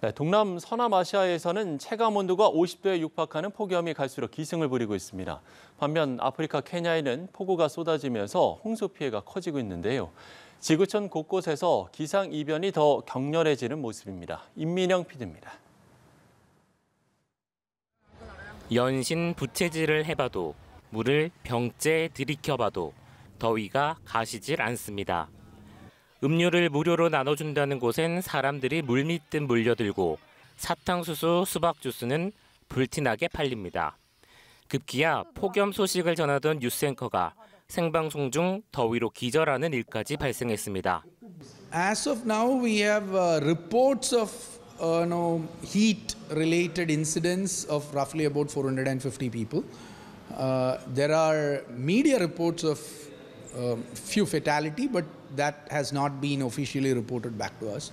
네, 동남 서남아시아에서는 체감 온도가 50도에 육박하는 폭염이 갈수록 기승을 부리고 있습니다. 반면 아프리카 케냐에는 폭우가 쏟아지면서 홍수 피해가 커지고 있는데요. 지구촌 곳곳에서 기상 이변이 더 격렬해지는 모습입니다. 임민영 피디입니다. 연신 부채질을 해봐도 물을 병째 들이켜봐도 더위가 가시질 않습니다. 음료를 무료로 나눠준다는 곳엔 사람들이 물밀듯 몰려들고 사탕수수, 수박주스는 불티나게 팔립니다. 급기야 폭염 소식을 전하던 뉴스앵커가 생방송 중 더위로 기절하는 일까지 발생했습니다. As of now we have reports of uh, no, heat related incidents of roughly about 450 people. Uh, there are media reports of few fatality, but that has not been officially reported back to us.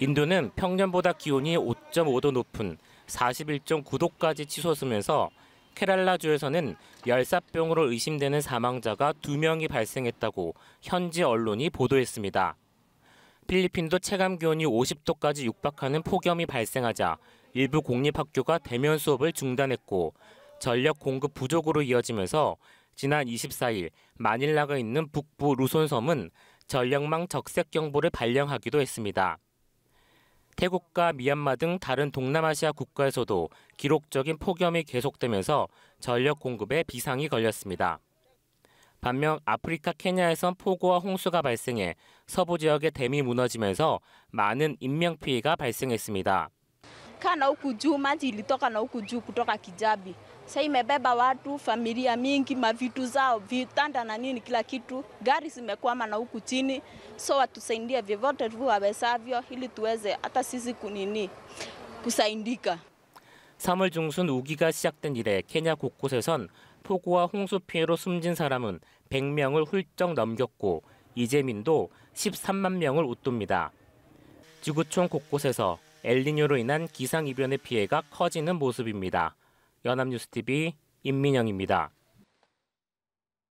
인도는 평년보다 기온이 5.5도 높은 41.9도까지 치솟으면서 케랄라주에서는 열사병으로 의심되는 사망자가 2명이 발생했다고 현지 언론이 보도했습니다. 필리핀도 체감 기온이 50도까지 육박하는 폭염이 발생하자 일부 공립학교가 대면 수업을 중단했고 전력 공급 부족으로 이어지면서 지난 24일 마닐라가 있는 북부 루손섬은 전력망 적색 경보를 발령하기도 했습니다. 태국과 미얀마 등 다른 동남아시아 국가에서도 기록적인 폭염이 계속되면서 전력 공급에 비상이 걸렸습니다. 반면 아프리카 케냐에선 폭우와 홍수가 발생해 서부 지역의 댐이 무너지면서 많은 인명 피해가 발생했습니다. kana huku juu, maji ilitoka na huku juu kutoka Kijabi. Sasa imebeba watu, familia mingi, mavitu zao, vitanda na nini, kila kitu. Gari zimekwama na huku chini, so watusaidie vyovyote tuwawezavyo, ili tuweze hata sisi kunini kusaidika. 3월 중순 우기가 시작된 이래 케냐 곳곳에선 폭우와 홍수 피해로 숨진 사람은 100명을 훌쩍 넘겼고 이재민도 13만 명을 웃돕니다. 지구촌 곳곳에서 엘니뇨로 인한 기상이변의 피해가 커지는 모습입니다. 연합뉴스TV 임민영입니다.